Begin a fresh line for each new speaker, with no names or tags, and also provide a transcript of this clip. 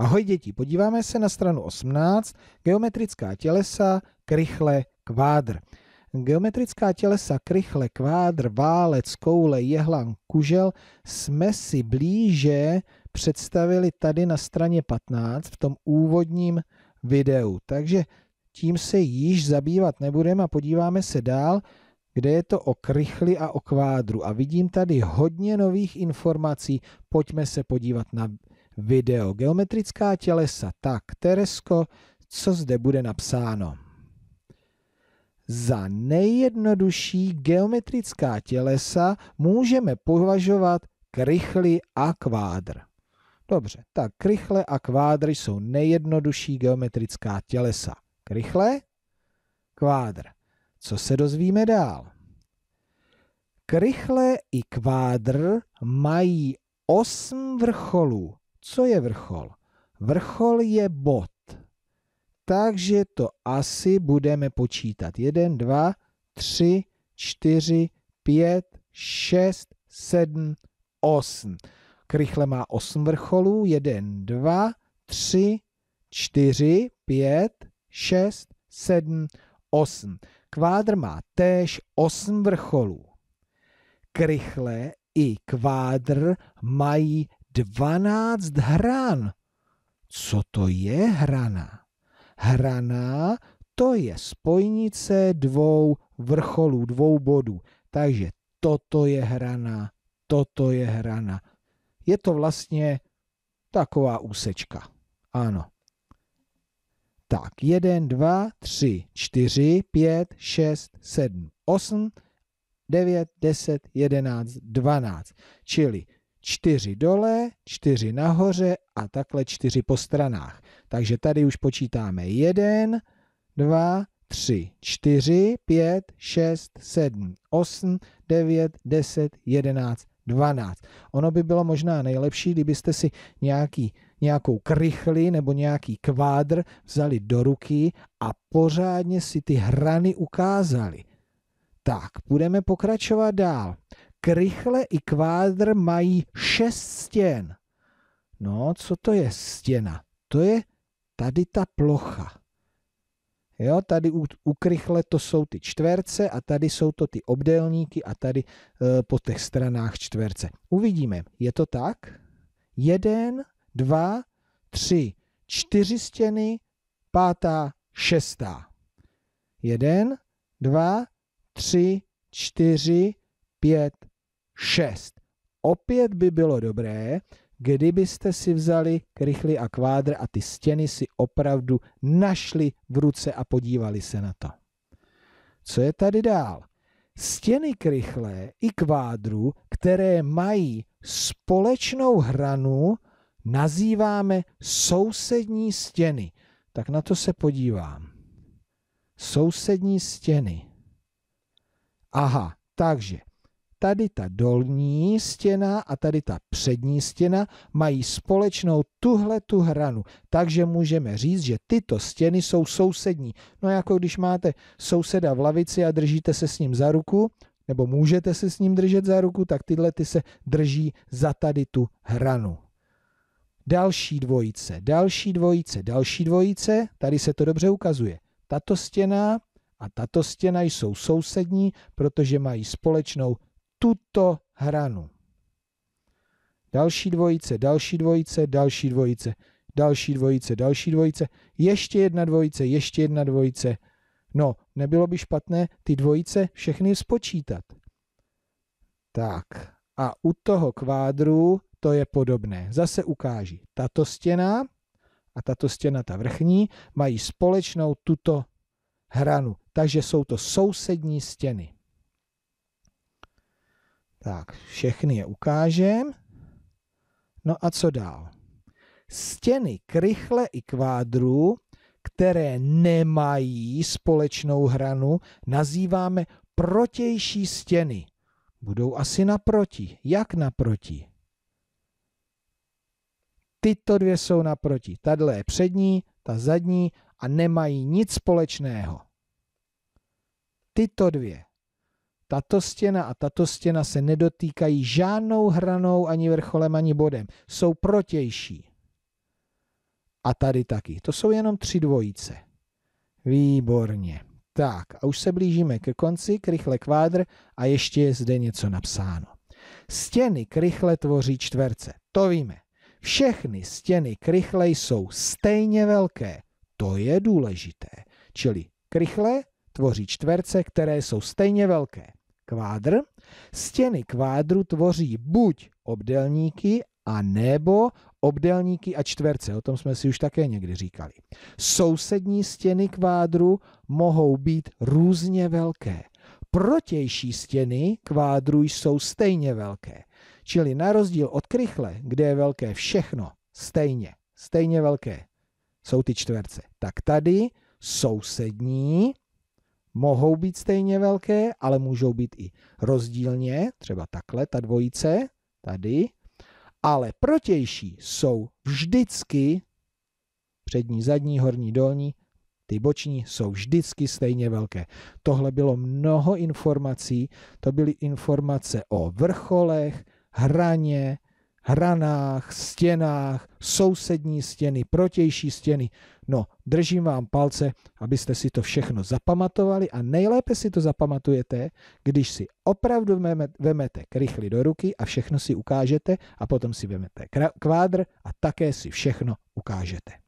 Ahoj děti, podíváme se na stranu 18, geometrická tělesa, krychle, kvádr. Geometrická tělesa, krychle, kvádr, válec, koule, jehlan, kužel jsme si blíže představili tady na straně 15 v tom úvodním videu. Takže tím se již zabývat nebudeme a podíváme se dál, kde je to o krychli a o kvádru. A vidím tady hodně nových informací. Pojďme se podívat na Video geometrická tělesa. Tak, Teresko, co zde bude napsáno? Za nejjednodušší geometrická tělesa můžeme považovat krychly a kvádr. Dobře, tak krychle a kvádry jsou nejjednodušší geometrická tělesa. Krychle, kvádr. Co se dozvíme dál? Krychle i kvádr mají osm vrcholů co je vrchol? Vrchol je bod. Takže to asi budeme počítat. 1, 2, 3, 4, 5, 6, 7, 8. Krychle má 8 vrcholů. 1, 2, 3, 4, 5, 6, 7, 8. Kvádr má též 8 vrcholů. Krychle i kvádr mají 12 hran. Co to je hrana? Hrana to je spojnice dvou vrcholů, dvou bodů. Takže toto je hrana, toto je hrana. Je to vlastně taková úsečka. Ano. Tak, 1, 2, 3, 4, 5, 6, 7, 8, 9, 10, 11, 12. Čili čtyři dole, čtyři nahoře a takhle čtyři po stranách. Takže tady už počítáme 1, 2, 3, 4, 5, 6, 7, 8, 9, 10, 11, 12. Ono by bylo možná nejlepší, kdybyste si nějaký, nějakou krychli nebo nějaký kvádr vzali do ruky a pořádně si ty hrany ukázali. Tak, budeme pokračovat dál krychle i kvádr mají šest stěn. No, co to je stěna? To je tady ta plocha. Jo, tady u, u krychle to jsou ty čtverce a tady jsou to ty obdélníky a tady e, po těch stranách čtverce. Uvidíme, je to tak? Jeden, dva, tři, čtyři stěny, pátá, šestá. Jeden, dva, tři, čtyři, pět, 6. Opět by bylo dobré, kdybyste si vzali krychly a kvádr a ty stěny si opravdu našli v ruce a podívali se na to. Co je tady dál? Stěny krychle i kvádru, které mají společnou hranu, nazýváme sousední stěny. Tak na to se podívám. Sousední stěny. Aha, takže tady ta dolní stěna a tady ta přední stěna mají společnou tuhle tu hranu. Takže můžeme říct, že tyto stěny jsou sousední. No jako když máte souseda v lavici a držíte se s ním za ruku, nebo můžete se s ním držet za ruku, tak tyhle ty se drží za tady tu hranu. Další dvojice, další dvojice, další dvojice, tady se to dobře ukazuje. Tato stěna a tato stěna jsou sousední, protože mají společnou tuto hranu. Další dvojice, další dvojice, další dvojice, další dvojice, další dvojice, ještě jedna dvojice, ještě jedna dvojice. No, nebylo by špatné ty dvojice všechny spočítat. Tak, a u toho kvádru to je podobné. Zase ukáží. Tato stěna a tato stěna, ta vrchní, mají společnou tuto hranu. Takže jsou to sousední stěny. Tak, všechny je ukážem. No a co dál? Stěny krychle i kvádru, které nemají společnou hranu, nazýváme protější stěny. Budou asi naproti. Jak naproti? Tyto dvě jsou naproti. Tadle je přední, ta zadní a nemají nic společného. Tyto dvě. Tato stěna a tato stěna se nedotýkají žádnou hranou ani vrcholem, ani bodem. Jsou protější. A tady taky. To jsou jenom tři dvojice. Výborně. Tak a už se blížíme ke konci, k rychle kvádr a ještě je zde něco napsáno. Stěny krychle tvoří čtverce. To víme. Všechny stěny krychle jsou stejně velké. To je důležité. Čili krychle tvoří čtverce, které jsou stejně velké kvádr. Stěny kvádru tvoří buď obdelníky a nebo obdelníky a čtverce, o tom jsme si už také někdy říkali. Sousední stěny kvádru mohou být různě velké. Protější stěny kvádru jsou stejně velké. Čili na rozdíl od krychle, kde je velké všechno, stejně, stejně velké jsou ty čtverce. Tak tady sousední mohou být stejně velké, ale můžou být i rozdílně, třeba takhle, ta dvojice, tady, ale protější jsou vždycky, přední, zadní, horní, dolní, ty boční jsou vždycky stejně velké. Tohle bylo mnoho informací, to byly informace o vrcholech, hraně, hranách, stěnách, sousední stěny, protější stěny. No, držím vám palce, abyste si to všechno zapamatovali a nejlépe si to zapamatujete, když si opravdu vemete krychly do ruky a všechno si ukážete a potom si vemete kvádr a také si všechno ukážete.